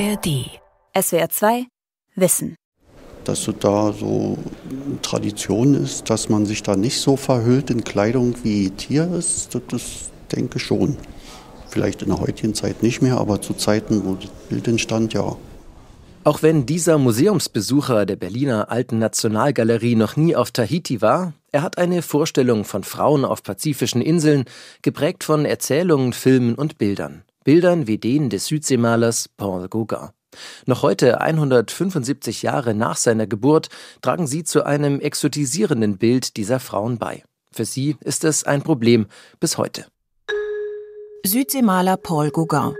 ARD. SWR 2 Wissen. Dass es da so Tradition ist, dass man sich da nicht so verhüllt in Kleidung wie Tier ist, das, das denke ich schon. Vielleicht in der heutigen Zeit nicht mehr, aber zu Zeiten, wo das Bild entstand, ja. Auch wenn dieser Museumsbesucher der Berliner Alten Nationalgalerie noch nie auf Tahiti war, er hat eine Vorstellung von Frauen auf pazifischen Inseln, geprägt von Erzählungen, Filmen und Bildern. Bildern wie denen des Südseemalers Paul Gauguin. Noch heute, 175 Jahre nach seiner Geburt, tragen sie zu einem exotisierenden Bild dieser Frauen bei. Für sie ist es ein Problem bis heute. Südseemaler Paul Gauguin.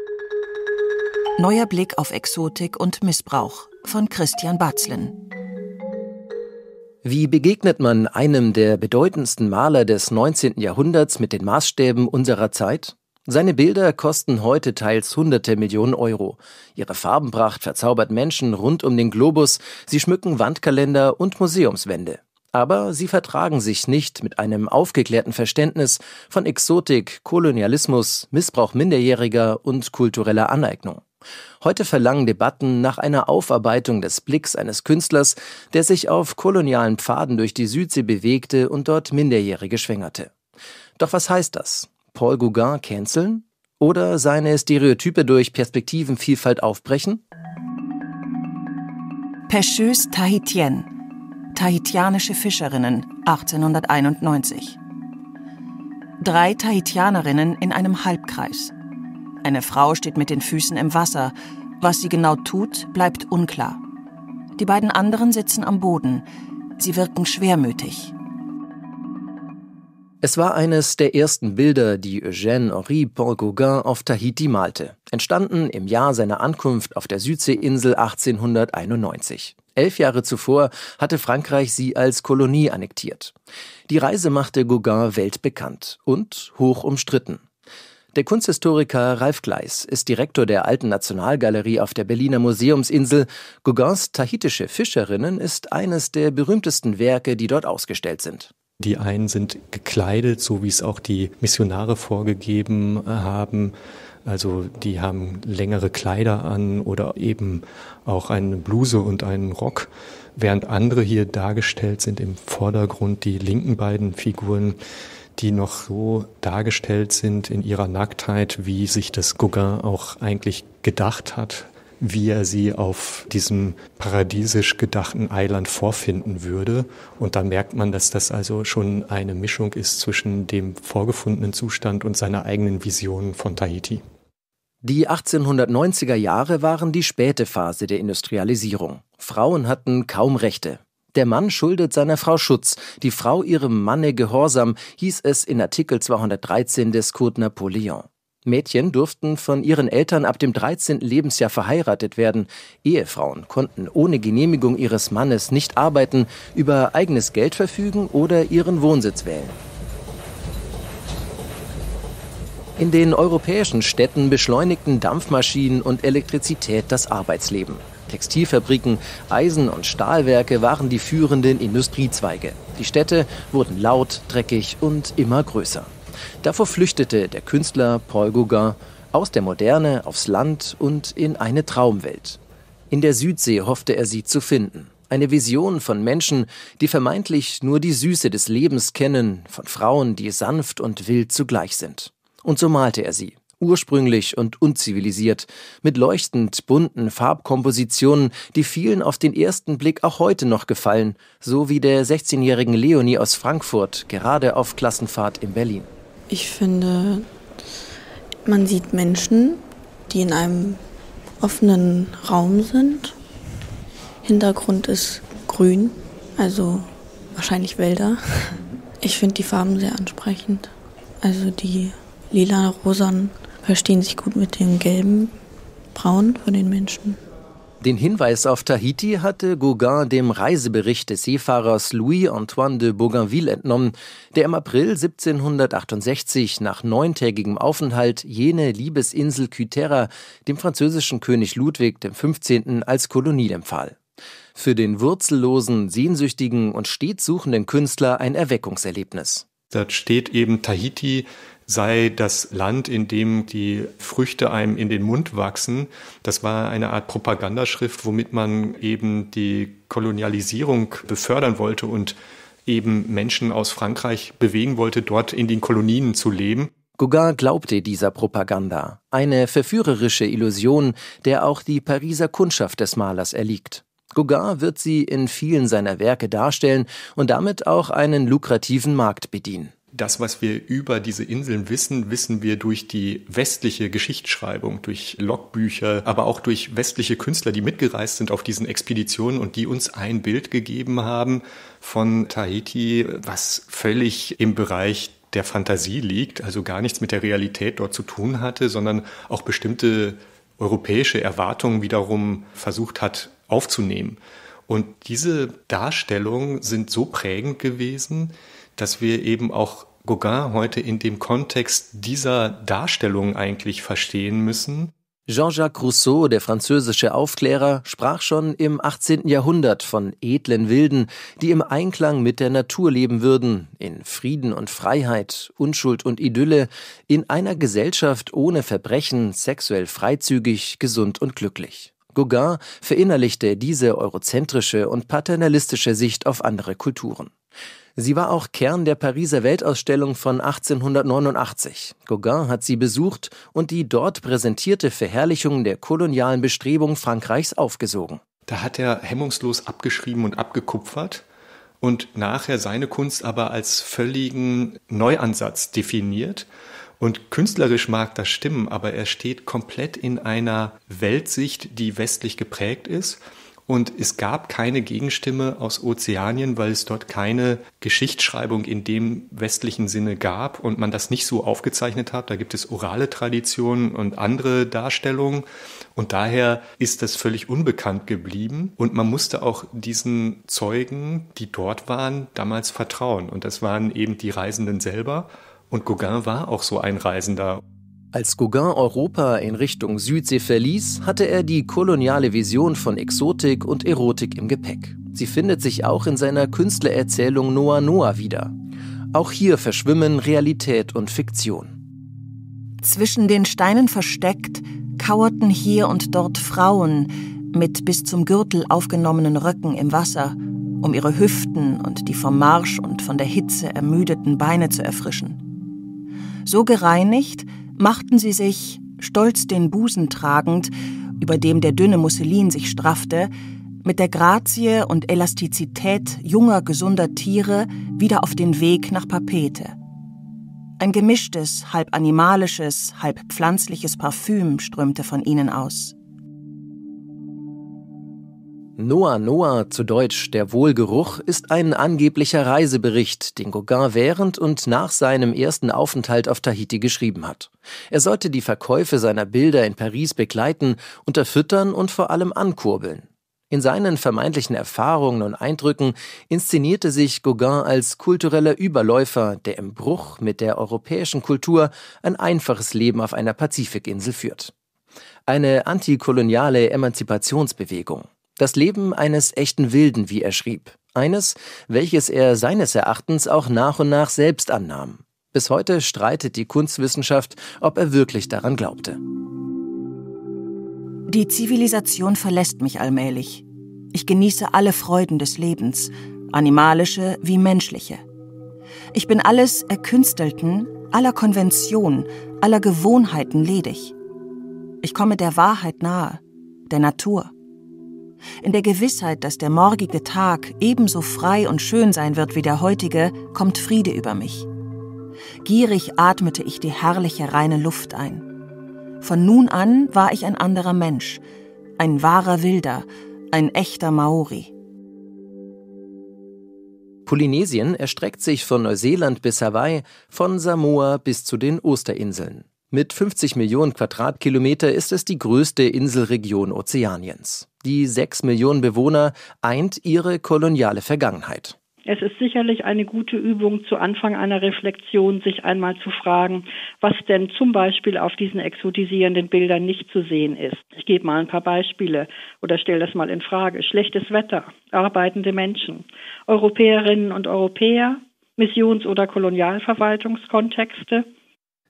Neuer Blick auf Exotik und Missbrauch von Christian Batzlen. Wie begegnet man einem der bedeutendsten Maler des 19. Jahrhunderts mit den Maßstäben unserer Zeit? Seine Bilder kosten heute teils hunderte Millionen Euro. Ihre Farbenpracht verzaubert Menschen rund um den Globus, sie schmücken Wandkalender und Museumswände. Aber sie vertragen sich nicht mit einem aufgeklärten Verständnis von Exotik, Kolonialismus, Missbrauch Minderjähriger und kultureller Aneignung. Heute verlangen Debatten nach einer Aufarbeitung des Blicks eines Künstlers, der sich auf kolonialen Pfaden durch die Südsee bewegte und dort Minderjährige schwängerte. Doch was heißt das? Paul Gauguin canceln? Oder seine Stereotype durch Perspektivenvielfalt aufbrechen? Pêcheuse Tahitienne. Tahitianische Fischerinnen 1891. Drei Tahitianerinnen in einem Halbkreis. Eine Frau steht mit den Füßen im Wasser. Was sie genau tut, bleibt unklar. Die beiden anderen sitzen am Boden. Sie wirken schwermütig. Es war eines der ersten Bilder, die Eugène Henri Paul Gauguin auf Tahiti malte, entstanden im Jahr seiner Ankunft auf der Südseeinsel 1891. Elf Jahre zuvor hatte Frankreich sie als Kolonie annektiert. Die Reise machte Gauguin weltbekannt und hoch umstritten. Der Kunsthistoriker Ralf Gleis ist Direktor der Alten Nationalgalerie auf der Berliner Museumsinsel. Gauguins Tahitische Fischerinnen ist eines der berühmtesten Werke, die dort ausgestellt sind. Die einen sind gekleidet, so wie es auch die Missionare vorgegeben haben. Also die haben längere Kleider an oder eben auch eine Bluse und einen Rock, während andere hier dargestellt sind im Vordergrund die linken beiden Figuren, die noch so dargestellt sind in ihrer Nacktheit, wie sich das Gauguin auch eigentlich gedacht hat wie er sie auf diesem paradiesisch gedachten Eiland vorfinden würde. Und da merkt man, dass das also schon eine Mischung ist zwischen dem vorgefundenen Zustand und seiner eigenen Vision von Tahiti. Die 1890er Jahre waren die späte Phase der Industrialisierung. Frauen hatten kaum Rechte. Der Mann schuldet seiner Frau Schutz, die Frau ihrem Manne Gehorsam, hieß es in Artikel 213 des Code Napoleon. Mädchen durften von ihren Eltern ab dem 13. Lebensjahr verheiratet werden. Ehefrauen konnten ohne Genehmigung ihres Mannes nicht arbeiten, über eigenes Geld verfügen oder ihren Wohnsitz wählen. In den europäischen Städten beschleunigten Dampfmaschinen und Elektrizität das Arbeitsleben. Textilfabriken, Eisen- und Stahlwerke waren die führenden Industriezweige. Die Städte wurden laut, dreckig und immer größer. Davor flüchtete der Künstler Paul Gauguin aus der Moderne aufs Land und in eine Traumwelt. In der Südsee hoffte er sie zu finden. Eine Vision von Menschen, die vermeintlich nur die Süße des Lebens kennen, von Frauen, die sanft und wild zugleich sind. Und so malte er sie, ursprünglich und unzivilisiert, mit leuchtend bunten Farbkompositionen, die vielen auf den ersten Blick auch heute noch gefallen, so wie der 16-jährigen Leonie aus Frankfurt gerade auf Klassenfahrt in Berlin. Ich finde, man sieht Menschen, die in einem offenen Raum sind. Hintergrund ist grün, also wahrscheinlich Wälder. Ich finde die Farben sehr ansprechend. Also die lila Rosan verstehen sich gut mit dem gelben Braun von den Menschen. Den Hinweis auf Tahiti hatte Gauguin dem Reisebericht des Seefahrers Louis-Antoine de Bougainville entnommen, der im April 1768 nach neuntägigem Aufenthalt jene Liebesinsel Kythera dem französischen König Ludwig XV. als Kolonie empfahl. Für den wurzellosen, sehnsüchtigen und stets suchenden Künstler ein Erweckungserlebnis. Dort steht eben Tahiti sei das Land, in dem die Früchte einem in den Mund wachsen. Das war eine Art Propagandaschrift, womit man eben die Kolonialisierung befördern wollte und eben Menschen aus Frankreich bewegen wollte, dort in den Kolonien zu leben. Gauguin glaubte dieser Propaganda, eine verführerische Illusion, der auch die Pariser Kundschaft des Malers erliegt. Gauguin wird sie in vielen seiner Werke darstellen und damit auch einen lukrativen Markt bedienen. Das, was wir über diese Inseln wissen, wissen wir durch die westliche Geschichtsschreibung, durch Logbücher, aber auch durch westliche Künstler, die mitgereist sind auf diesen Expeditionen und die uns ein Bild gegeben haben von Tahiti, was völlig im Bereich der Fantasie liegt, also gar nichts mit der Realität dort zu tun hatte, sondern auch bestimmte europäische Erwartungen wiederum versucht hat aufzunehmen. Und diese Darstellungen sind so prägend gewesen, dass wir eben auch Gauguin heute in dem Kontext dieser Darstellung eigentlich verstehen müssen. Jean-Jacques Rousseau, der französische Aufklärer, sprach schon im 18. Jahrhundert von edlen Wilden, die im Einklang mit der Natur leben würden, in Frieden und Freiheit, Unschuld und Idylle, in einer Gesellschaft ohne Verbrechen, sexuell freizügig, gesund und glücklich. Gauguin verinnerlichte diese eurozentrische und paternalistische Sicht auf andere Kulturen. Sie war auch Kern der Pariser Weltausstellung von 1889. Gauguin hat sie besucht und die dort präsentierte Verherrlichung der kolonialen Bestrebung Frankreichs aufgesogen. Da hat er hemmungslos abgeschrieben und abgekupfert und nachher seine Kunst aber als völligen Neuansatz definiert. Und künstlerisch mag das stimmen, aber er steht komplett in einer Weltsicht, die westlich geprägt ist und es gab keine Gegenstimme aus Ozeanien, weil es dort keine Geschichtsschreibung in dem westlichen Sinne gab und man das nicht so aufgezeichnet hat. Da gibt es orale Traditionen und andere Darstellungen. Und daher ist das völlig unbekannt geblieben. Und man musste auch diesen Zeugen, die dort waren, damals vertrauen. Und das waren eben die Reisenden selber. Und Gauguin war auch so ein Reisender. Als Gauguin Europa in Richtung Südsee verließ, hatte er die koloniale Vision von Exotik und Erotik im Gepäck. Sie findet sich auch in seiner Künstlererzählung Noah Noah wieder. Auch hier verschwimmen Realität und Fiktion. Zwischen den Steinen versteckt, kauerten hier und dort Frauen mit bis zum Gürtel aufgenommenen Röcken im Wasser, um ihre Hüften und die vom Marsch und von der Hitze ermüdeten Beine zu erfrischen. So gereinigt, machten sie sich, stolz den Busen tragend, über dem der dünne Musselin sich straffte, mit der Grazie und Elastizität junger, gesunder Tiere wieder auf den Weg nach Papete. Ein gemischtes, halb animalisches, halb pflanzliches Parfüm strömte von ihnen aus. Noah Noah, zu Deutsch der Wohlgeruch, ist ein angeblicher Reisebericht, den Gauguin während und nach seinem ersten Aufenthalt auf Tahiti geschrieben hat. Er sollte die Verkäufe seiner Bilder in Paris begleiten, unterfüttern und vor allem ankurbeln. In seinen vermeintlichen Erfahrungen und Eindrücken inszenierte sich Gauguin als kultureller Überläufer, der im Bruch mit der europäischen Kultur ein einfaches Leben auf einer Pazifikinsel führt. Eine antikoloniale Emanzipationsbewegung. Das Leben eines echten Wilden, wie er schrieb. Eines, welches er seines Erachtens auch nach und nach selbst annahm. Bis heute streitet die Kunstwissenschaft, ob er wirklich daran glaubte. Die Zivilisation verlässt mich allmählich. Ich genieße alle Freuden des Lebens, animalische wie menschliche. Ich bin alles Erkünstelten, aller Konvention, aller Gewohnheiten ledig. Ich komme der Wahrheit nahe, der Natur. In der Gewissheit, dass der morgige Tag ebenso frei und schön sein wird wie der heutige, kommt Friede über mich. Gierig atmete ich die herrliche reine Luft ein. Von nun an war ich ein anderer Mensch, ein wahrer Wilder, ein echter Maori. Polynesien erstreckt sich von Neuseeland bis Hawaii, von Samoa bis zu den Osterinseln. Mit 50 Millionen Quadratkilometer ist es die größte Inselregion Ozeaniens. Die 6 Millionen Bewohner eint ihre koloniale Vergangenheit. Es ist sicherlich eine gute Übung, zu Anfang einer Reflexion sich einmal zu fragen, was denn zum Beispiel auf diesen exotisierenden Bildern nicht zu sehen ist. Ich gebe mal ein paar Beispiele oder stelle das mal in Frage. Schlechtes Wetter, arbeitende Menschen, Europäerinnen und Europäer, Missions- oder Kolonialverwaltungskontexte,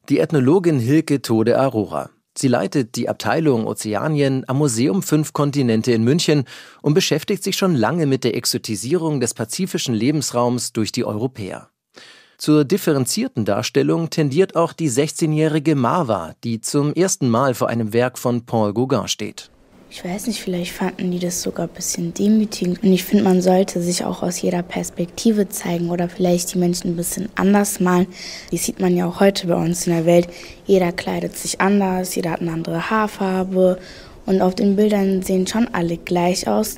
die Ethnologin Hilke Tode Arora. Sie leitet die Abteilung Ozeanien am Museum Fünf Kontinente in München und beschäftigt sich schon lange mit der Exotisierung des pazifischen Lebensraums durch die Europäer. Zur differenzierten Darstellung tendiert auch die 16-jährige Marwa, die zum ersten Mal vor einem Werk von Paul Gauguin steht. Ich weiß nicht, vielleicht fanden die das sogar ein bisschen demütigend. Und ich finde, man sollte sich auch aus jeder Perspektive zeigen oder vielleicht die Menschen ein bisschen anders malen. Die sieht man ja auch heute bei uns in der Welt. Jeder kleidet sich anders, jeder hat eine andere Haarfarbe. Und auf den Bildern sehen schon alle gleich aus.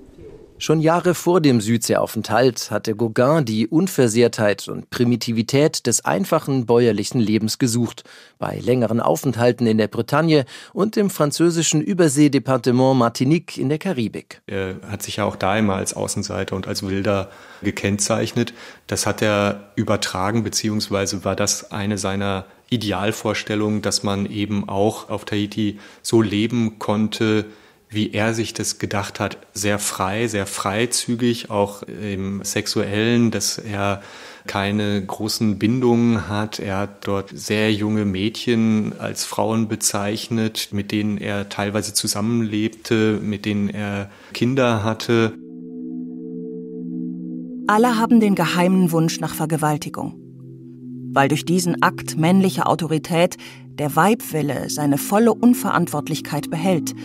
Schon Jahre vor dem Südseeaufenthalt hatte Gauguin die Unversehrtheit und Primitivität des einfachen bäuerlichen Lebens gesucht. Bei längeren Aufenthalten in der Bretagne und im französischen Überseedepartement Martinique in der Karibik. Er hat sich ja auch da immer als Außenseiter und als Wilder gekennzeichnet. Das hat er übertragen, beziehungsweise war das eine seiner Idealvorstellungen, dass man eben auch auf Tahiti so leben konnte, wie er sich das gedacht hat, sehr frei, sehr freizügig, auch im sexuellen, dass er keine großen Bindungen hat. Er hat dort sehr junge Mädchen als Frauen bezeichnet, mit denen er teilweise zusammenlebte, mit denen er Kinder hatte. Alle haben den geheimen Wunsch nach Vergewaltigung. Weil durch diesen Akt männlicher Autorität der Weibwille seine volle Unverantwortlichkeit behält –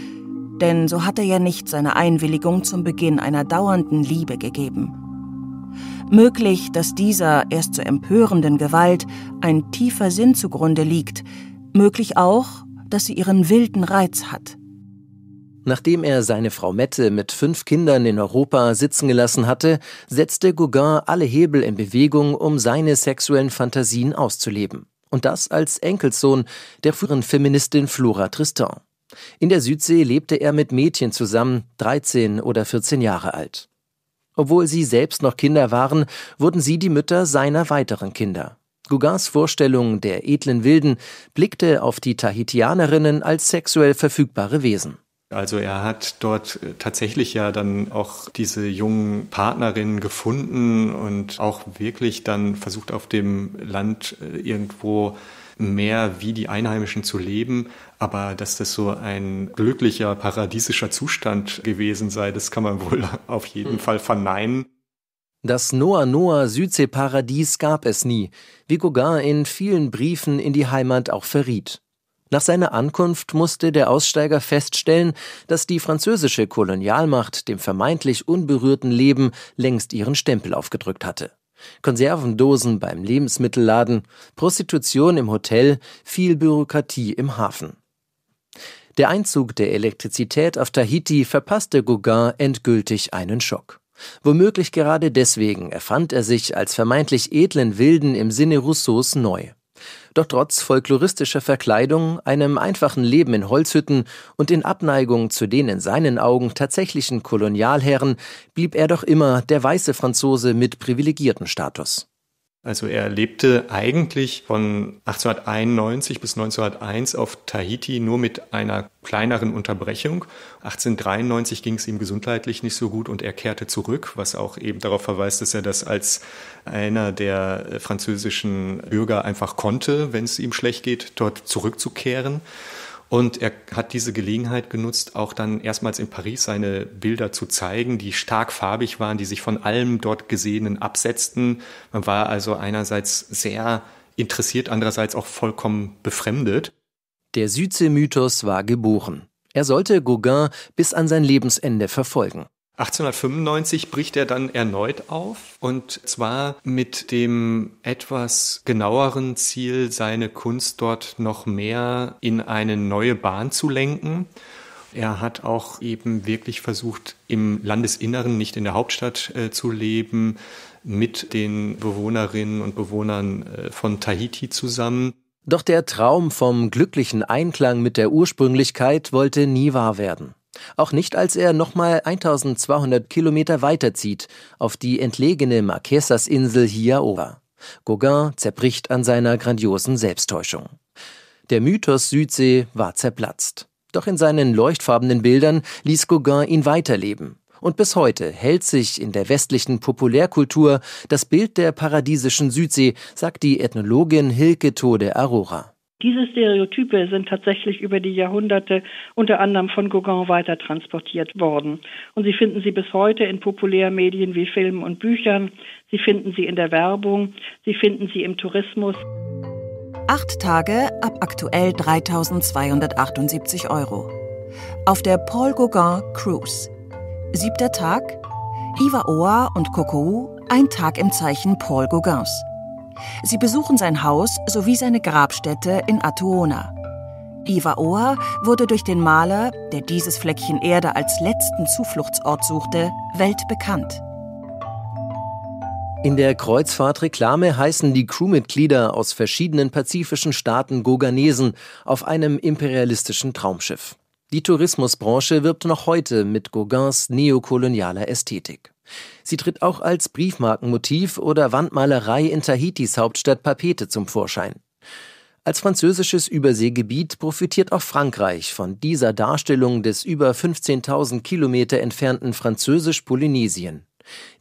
denn so hat er ja nicht seine Einwilligung zum Beginn einer dauernden Liebe gegeben. Möglich, dass dieser erst zu empörenden Gewalt ein tiefer Sinn zugrunde liegt, möglich auch, dass sie ihren wilden Reiz hat. Nachdem er seine Frau Mette mit fünf Kindern in Europa sitzen gelassen hatte, setzte Gauguin alle Hebel in Bewegung, um seine sexuellen Fantasien auszuleben. Und das als Enkelsohn der früheren Feministin Flora Tristan. In der Südsee lebte er mit Mädchen zusammen, 13 oder 14 Jahre alt. Obwohl sie selbst noch Kinder waren, wurden sie die Mütter seiner weiteren Kinder. Gugans Vorstellung der edlen Wilden blickte auf die Tahitianerinnen als sexuell verfügbare Wesen. Also er hat dort äh, tatsächlich ja dann auch diese jungen Partnerinnen gefunden und auch wirklich dann versucht auf dem Land äh, irgendwo mehr wie die Einheimischen zu leben. Aber dass das so ein glücklicher, paradiesischer Zustand gewesen sei, das kann man wohl auf jeden hm. Fall verneinen. Das Noah Noah Südseeparadies gab es nie, wie Gauguin in vielen Briefen in die Heimat auch verriet. Nach seiner Ankunft musste der Aussteiger feststellen, dass die französische Kolonialmacht dem vermeintlich unberührten Leben längst ihren Stempel aufgedrückt hatte. Konservendosen beim Lebensmittelladen, Prostitution im Hotel, viel Bürokratie im Hafen. Der Einzug der Elektrizität auf Tahiti verpasste Gauguin endgültig einen Schock. Womöglich gerade deswegen erfand er sich als vermeintlich edlen Wilden im Sinne Rousseaus neu doch trotz folkloristischer Verkleidung, einem einfachen Leben in Holzhütten und in Abneigung zu den in seinen Augen tatsächlichen Kolonialherren blieb er doch immer der weiße Franzose mit privilegierten Status. Also er lebte eigentlich von 1891 bis 1901 auf Tahiti nur mit einer kleineren Unterbrechung. 1893 ging es ihm gesundheitlich nicht so gut und er kehrte zurück, was auch eben darauf verweist, dass er das als einer der französischen Bürger einfach konnte, wenn es ihm schlecht geht, dort zurückzukehren. Und er hat diese Gelegenheit genutzt, auch dann erstmals in Paris seine Bilder zu zeigen, die stark farbig waren, die sich von allem dort Gesehenen absetzten. Man war also einerseits sehr interessiert, andererseits auch vollkommen befremdet. Der Südsee-Mythos war geboren. Er sollte Gauguin bis an sein Lebensende verfolgen. 1895 bricht er dann erneut auf und zwar mit dem etwas genaueren Ziel, seine Kunst dort noch mehr in eine neue Bahn zu lenken. Er hat auch eben wirklich versucht, im Landesinneren, nicht in der Hauptstadt äh, zu leben, mit den Bewohnerinnen und Bewohnern äh, von Tahiti zusammen. Doch der Traum vom glücklichen Einklang mit der Ursprünglichkeit wollte nie wahr werden. Auch nicht, als er nochmal 1200 Kilometer weiterzieht, auf die entlegene Marquesas-Insel Hiaoa. Gauguin zerbricht an seiner grandiosen Selbsttäuschung. Der Mythos Südsee war zerplatzt. Doch in seinen leuchtfarbenen Bildern ließ Gauguin ihn weiterleben. Und bis heute hält sich in der westlichen Populärkultur das Bild der paradiesischen Südsee, sagt die Ethnologin Hilke Tode Aurora. Diese Stereotype sind tatsächlich über die Jahrhunderte unter anderem von Gauguin weiter transportiert worden. Und Sie finden sie bis heute in Populärmedien wie Filmen und Büchern. Sie finden sie in der Werbung. Sie finden sie im Tourismus. Acht Tage ab aktuell 3.278 Euro. Auf der Paul Gauguin Cruise. Siebter Tag. Oa und Kokou, ein Tag im Zeichen Paul Gauguins. Sie besuchen sein Haus sowie seine Grabstätte in Atuona. Oa wurde durch den Maler, der dieses Fleckchen Erde als letzten Zufluchtsort suchte, weltbekannt. In der Kreuzfahrtreklame heißen die Crewmitglieder aus verschiedenen pazifischen Staaten Goganesen auf einem imperialistischen Traumschiff. Die Tourismusbranche wirbt noch heute mit Gauguins neokolonialer Ästhetik. Sie tritt auch als Briefmarkenmotiv oder Wandmalerei in Tahitis Hauptstadt Papete zum Vorschein. Als französisches Überseegebiet profitiert auch Frankreich von dieser Darstellung des über 15.000 Kilometer entfernten französisch-Polynesien.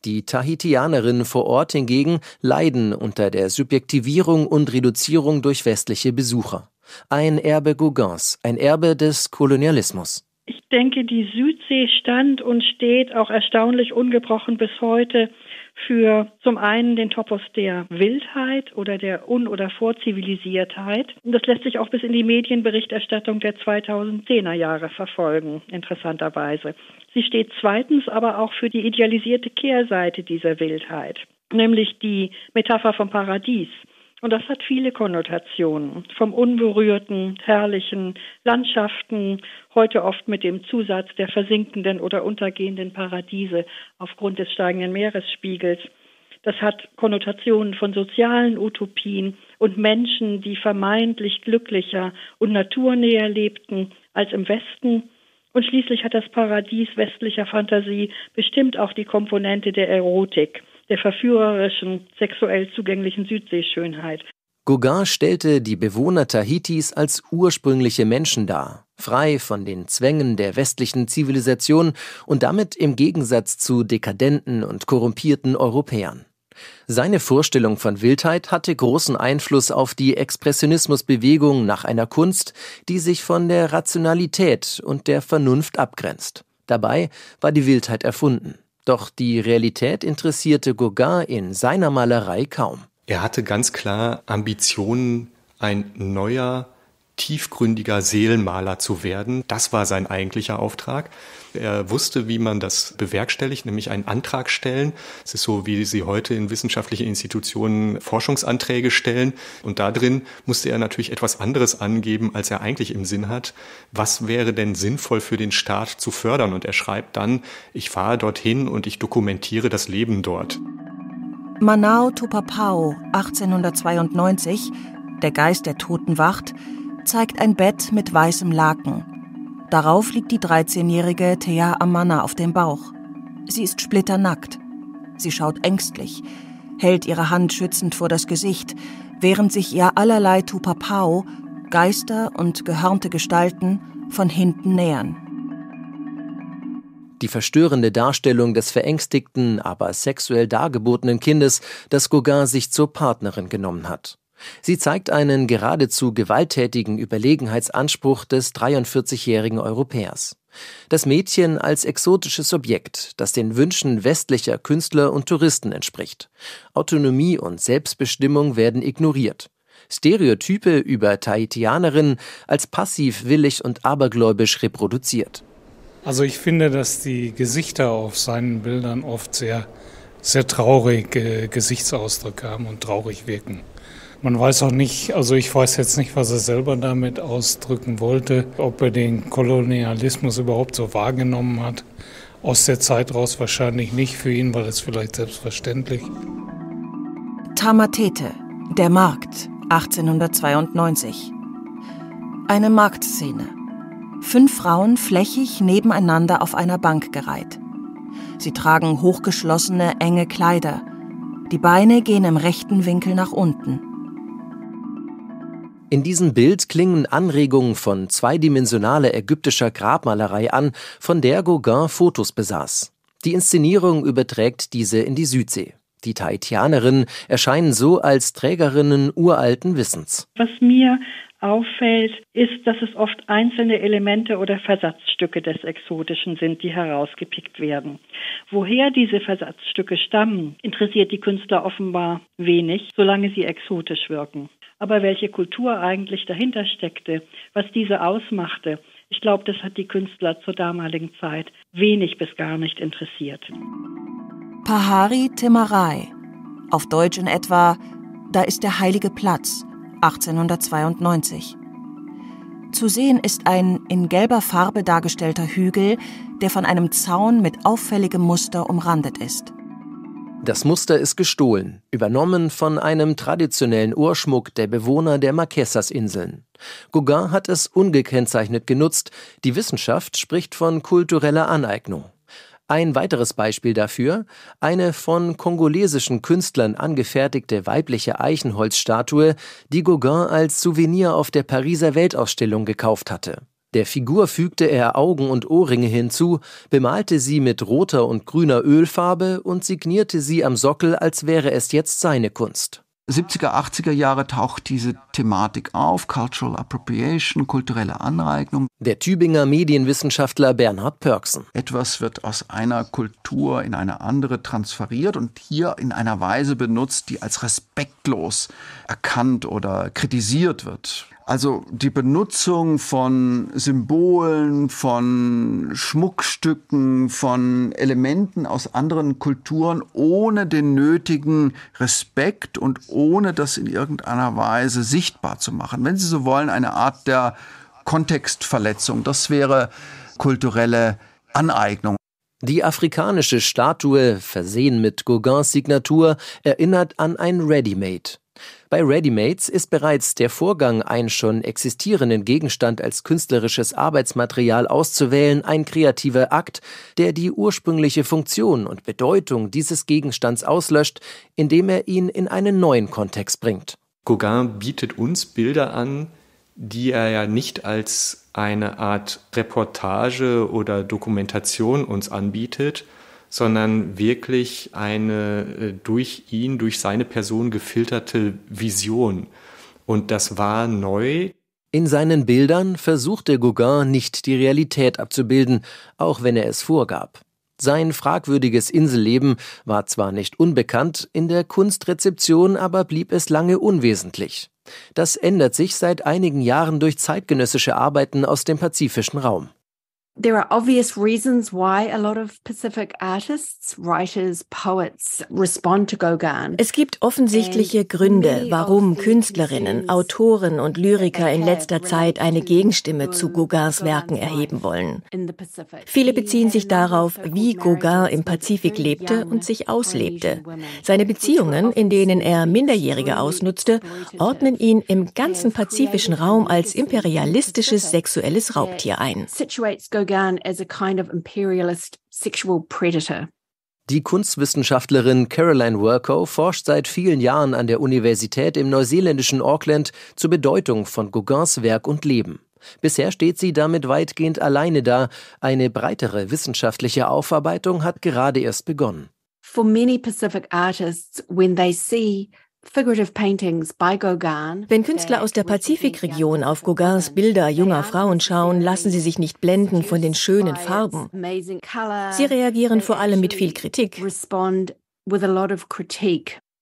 Die Tahitianerinnen vor Ort hingegen leiden unter der Subjektivierung und Reduzierung durch westliche Besucher. Ein Erbe Gauguins, ein Erbe des Kolonialismus. Ich denke, die Südsee stand und steht auch erstaunlich ungebrochen bis heute für zum einen den Topos der Wildheit oder der Un- oder Vorzivilisiertheit. Und das lässt sich auch bis in die Medienberichterstattung der 2010er Jahre verfolgen, interessanterweise. Sie steht zweitens aber auch für die idealisierte Kehrseite dieser Wildheit, nämlich die Metapher vom Paradies. Und das hat viele Konnotationen. Vom unberührten, herrlichen Landschaften, heute oft mit dem Zusatz der versinkenden oder untergehenden Paradiese aufgrund des steigenden Meeresspiegels. Das hat Konnotationen von sozialen Utopien und Menschen, die vermeintlich glücklicher und naturnäher lebten als im Westen. Und schließlich hat das Paradies westlicher Fantasie bestimmt auch die Komponente der Erotik der verführerischen, sexuell zugänglichen Südseeschönheit. Gauguin stellte die Bewohner Tahitis als ursprüngliche Menschen dar, frei von den Zwängen der westlichen Zivilisation und damit im Gegensatz zu dekadenten und korrumpierten Europäern. Seine Vorstellung von Wildheit hatte großen Einfluss auf die Expressionismusbewegung nach einer Kunst, die sich von der Rationalität und der Vernunft abgrenzt. Dabei war die Wildheit erfunden. Doch die Realität interessierte Gauguin in seiner Malerei kaum. Er hatte ganz klar Ambitionen, ein neuer tiefgründiger Seelenmaler zu werden. Das war sein eigentlicher Auftrag. Er wusste, wie man das bewerkstelligt, nämlich einen Antrag stellen. Es ist so, wie sie heute in wissenschaftlichen Institutionen Forschungsanträge stellen. Und da drin musste er natürlich etwas anderes angeben, als er eigentlich im Sinn hat. Was wäre denn sinnvoll für den Staat zu fördern? Und er schreibt dann, ich fahre dorthin und ich dokumentiere das Leben dort. Manao Tupapau, 1892, der Geist der Toten wacht, zeigt ein Bett mit weißem Laken. Darauf liegt die 13-jährige Thea Amana auf dem Bauch. Sie ist splitternackt. Sie schaut ängstlich, hält ihre Hand schützend vor das Gesicht, während sich ihr allerlei Tupapau, Geister und gehörnte Gestalten von hinten nähern. Die verstörende Darstellung des verängstigten, aber sexuell dargebotenen Kindes, das Gauguin sich zur Partnerin genommen hat. Sie zeigt einen geradezu gewalttätigen Überlegenheitsanspruch des 43-jährigen Europäers. Das Mädchen als exotisches Objekt, das den Wünschen westlicher Künstler und Touristen entspricht. Autonomie und Selbstbestimmung werden ignoriert. Stereotype über Tahitianerinnen als passiv, willig und abergläubisch reproduziert. Also ich finde, dass die Gesichter auf seinen Bildern oft sehr, sehr traurige Gesichtsausdrücke haben und traurig wirken. Man weiß auch nicht, also ich weiß jetzt nicht, was er selber damit ausdrücken wollte, ob er den Kolonialismus überhaupt so wahrgenommen hat. Aus der Zeit raus wahrscheinlich nicht. Für ihn war das vielleicht selbstverständlich. Tamatete, der Markt, 1892. Eine Marktszene. Fünf Frauen flächig nebeneinander auf einer Bank gereiht. Sie tragen hochgeschlossene, enge Kleider. Die Beine gehen im rechten Winkel nach unten. In diesem Bild klingen Anregungen von zweidimensionaler ägyptischer Grabmalerei an, von der Gauguin Fotos besaß. Die Inszenierung überträgt diese in die Südsee. Die Tahitianerinnen erscheinen so als Trägerinnen uralten Wissens. Was mir auffällt, ist, dass es oft einzelne Elemente oder Versatzstücke des Exotischen sind, die herausgepickt werden. Woher diese Versatzstücke stammen, interessiert die Künstler offenbar wenig, solange sie exotisch wirken aber welche Kultur eigentlich dahinter steckte, was diese ausmachte, ich glaube, das hat die Künstler zur damaligen Zeit wenig bis gar nicht interessiert. Pahari Temarai, auf Deutsch in etwa Da ist der heilige Platz, 1892. Zu sehen ist ein in gelber Farbe dargestellter Hügel, der von einem Zaun mit auffälligem Muster umrandet ist. Das Muster ist gestohlen, übernommen von einem traditionellen Ohrschmuck der Bewohner der Marquesas-Inseln. Gauguin hat es ungekennzeichnet genutzt, die Wissenschaft spricht von kultureller Aneignung. Ein weiteres Beispiel dafür, eine von kongolesischen Künstlern angefertigte weibliche Eichenholzstatue, die Gauguin als Souvenir auf der Pariser Weltausstellung gekauft hatte. Der Figur fügte er Augen und Ohrringe hinzu, bemalte sie mit roter und grüner Ölfarbe und signierte sie am Sockel, als wäre es jetzt seine Kunst. 70er, 80er Jahre taucht diese Thematik auf, Cultural Appropriation, kulturelle Aneignung. Der Tübinger Medienwissenschaftler Bernhard Pörksen. Etwas wird aus einer Kultur in eine andere transferiert und hier in einer Weise benutzt, die als respektlos erkannt oder kritisiert wird. Also die Benutzung von Symbolen, von Schmuckstücken, von Elementen aus anderen Kulturen ohne den nötigen Respekt und ohne das in irgendeiner Weise sichtbar zu machen. Wenn Sie so wollen, eine Art der Kontextverletzung. Das wäre kulturelle Aneignung. Die afrikanische Statue, versehen mit Gauguins Signatur, erinnert an ein Ready-Made. Bei Readymates ist bereits der Vorgang, einen schon existierenden Gegenstand als künstlerisches Arbeitsmaterial auszuwählen, ein kreativer Akt, der die ursprüngliche Funktion und Bedeutung dieses Gegenstands auslöscht, indem er ihn in einen neuen Kontext bringt. Gauguin bietet uns Bilder an, die er ja nicht als eine Art Reportage oder Dokumentation uns anbietet, sondern wirklich eine äh, durch ihn, durch seine Person gefilterte Vision. Und das war neu. In seinen Bildern versuchte Gauguin nicht die Realität abzubilden, auch wenn er es vorgab. Sein fragwürdiges Inselleben war zwar nicht unbekannt, in der Kunstrezeption aber blieb es lange unwesentlich. Das ändert sich seit einigen Jahren durch zeitgenössische Arbeiten aus dem pazifischen Raum there are obvious reasons why a lot of Pacific artists, writers, poets respond to Gauguin. Es gibt offensichtliche Gründe, warum Künstlerinnen, Autoren und Lyriker in letzter Zeit eine Gegenstimme zu Gauguins Werken erheben wollen. Viele beziehen sich darauf, wie Gauguin im Pazifik lebte und sich auslebte. Seine Beziehungen, in denen er Minderjährige ausnutzte, ordnen ihn im ganzen pazifischen Raum als imperialistisches sexuelles Raubtier ein. Shogun as a kind of imperialist sexual predator. Die Kunstwissenschaftlerin Caroline Workow forscht seit vielen Jahren an der Universität im neuseeländischen Auckland zur Bedeutung von Gauguins Werk und Leben. Bisher steht sie damit weitgehend alleine da. Eine breitere wissenschaftliche Aufarbeitung hat gerade erst begonnen. For many Pacific artists, when they see wenn Künstler äh, aus der Pazifikregion auf Gauguins Bilder junger Frauen also schauen, lassen sie sich nicht blenden von den schönen Farben. Sie reagieren vor allem mit viel Kritik.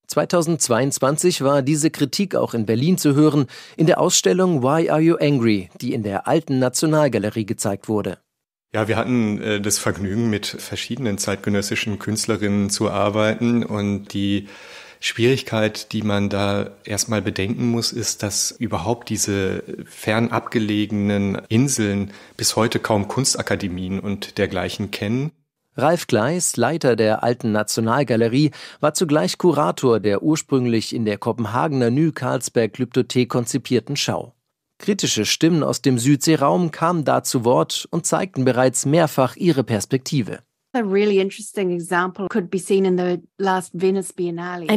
2022 war diese Kritik auch in Berlin zu hören, in der Ausstellung Why Are You Angry, die in der alten Nationalgalerie gezeigt wurde. Ja, wir hatten äh, das Vergnügen, mit verschiedenen zeitgenössischen Künstlerinnen zu arbeiten und die Schwierigkeit, die man da erstmal bedenken muss, ist, dass überhaupt diese fern abgelegenen Inseln bis heute kaum Kunstakademien und dergleichen kennen. Ralf Gleis, Leiter der alten Nationalgalerie, war zugleich Kurator der ursprünglich in der Kopenhagener Nü Karlsberg Glyptothek konzipierten Schau. Kritische Stimmen aus dem Südseeraum kamen da zu Wort und zeigten bereits mehrfach ihre Perspektive. Ein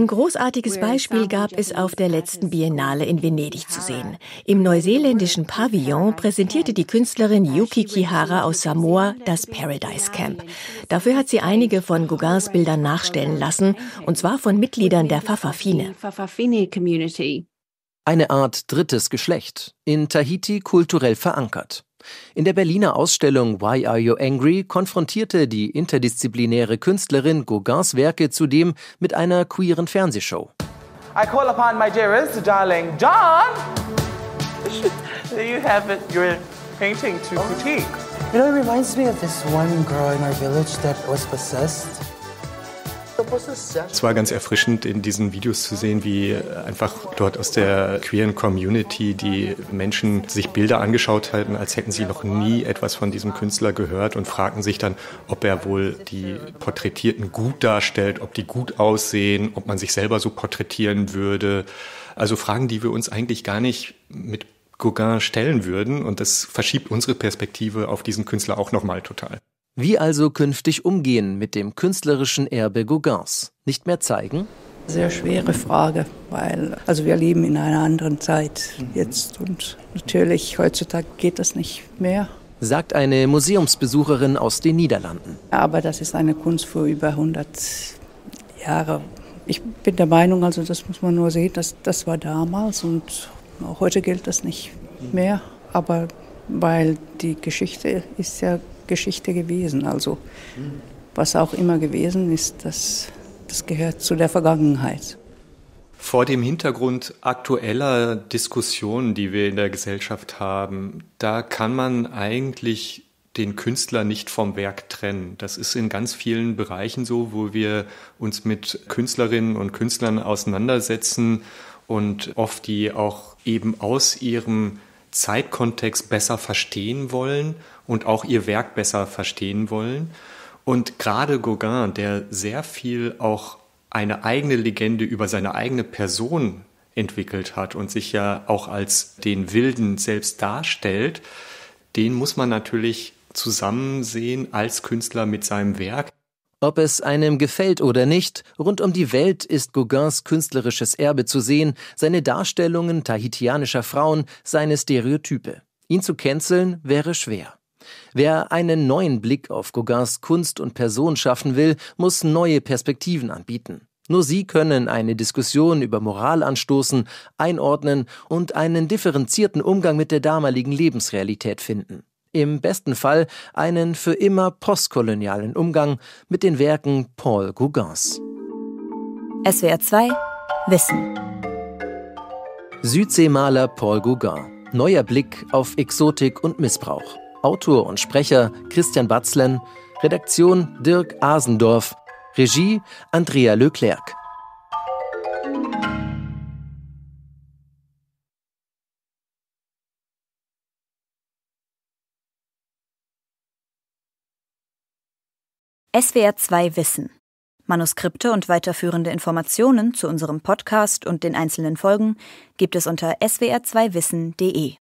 großartiges Beispiel gab es auf der letzten Biennale in Venedig zu sehen. Im neuseeländischen Pavillon präsentierte die Künstlerin Yuki Kihara aus Samoa das Paradise Camp. Dafür hat sie einige von Gauguins Bildern nachstellen lassen, und zwar von Mitgliedern der Fafafine. Eine Art drittes Geschlecht, in Tahiti kulturell verankert. In der Berliner Ausstellung Why Are You Angry konfrontierte die interdisziplinäre Künstlerin Gauguins Werke zudem mit einer queeren Fernsehshow. I call upon my dearest darling John. you have it, your painting to critique. You know, it reminds me of this one girl in our village that was possessed. Es war ganz erfrischend, in diesen Videos zu sehen, wie einfach dort aus der queeren Community die Menschen sich Bilder angeschaut hatten, als hätten sie noch nie etwas von diesem Künstler gehört und fragten sich dann, ob er wohl die Porträtierten gut darstellt, ob die gut aussehen, ob man sich selber so porträtieren würde. Also Fragen, die wir uns eigentlich gar nicht mit Gauguin stellen würden. Und das verschiebt unsere Perspektive auf diesen Künstler auch nochmal total. Wie also künftig umgehen mit dem künstlerischen Erbe Gauguins? Nicht mehr zeigen? Sehr schwere Frage, weil also wir leben in einer anderen Zeit mhm. jetzt und natürlich heutzutage geht das nicht mehr. Sagt eine Museumsbesucherin aus den Niederlanden. Aber das ist eine Kunst vor über 100 Jahren. Ich bin der Meinung, also das muss man nur sehen, dass das war damals und heute gilt das nicht mhm. mehr. Aber weil die Geschichte ist ja Geschichte gewesen. Also was auch immer gewesen ist, das, das gehört zu der Vergangenheit. Vor dem Hintergrund aktueller Diskussionen, die wir in der Gesellschaft haben, da kann man eigentlich den Künstler nicht vom Werk trennen. Das ist in ganz vielen Bereichen so, wo wir uns mit Künstlerinnen und Künstlern auseinandersetzen und oft die auch eben aus ihrem Zeitkontext besser verstehen wollen und auch ihr Werk besser verstehen wollen. Und gerade Gauguin, der sehr viel auch eine eigene Legende über seine eigene Person entwickelt hat und sich ja auch als den Wilden selbst darstellt, den muss man natürlich zusammensehen als Künstler mit seinem Werk. Ob es einem gefällt oder nicht, rund um die Welt ist Gauguins künstlerisches Erbe zu sehen, seine Darstellungen tahitianischer Frauen, seine Stereotype. Ihn zu canceln wäre schwer. Wer einen neuen Blick auf Gauguins Kunst und Person schaffen will, muss neue Perspektiven anbieten. Nur sie können eine Diskussion über Moral anstoßen, einordnen und einen differenzierten Umgang mit der damaligen Lebensrealität finden. Im besten Fall einen für immer postkolonialen Umgang mit den Werken Paul Gauguins. SWR 2 Wissen Südseemaler Paul Gauguin. Neuer Blick auf Exotik und Missbrauch. Autor und Sprecher Christian Batzlen, Redaktion Dirk Asendorf, Regie Andrea Leclerc. SWR 2 Wissen. Manuskripte und weiterführende Informationen zu unserem Podcast und den einzelnen Folgen gibt es unter swr2wissen.de.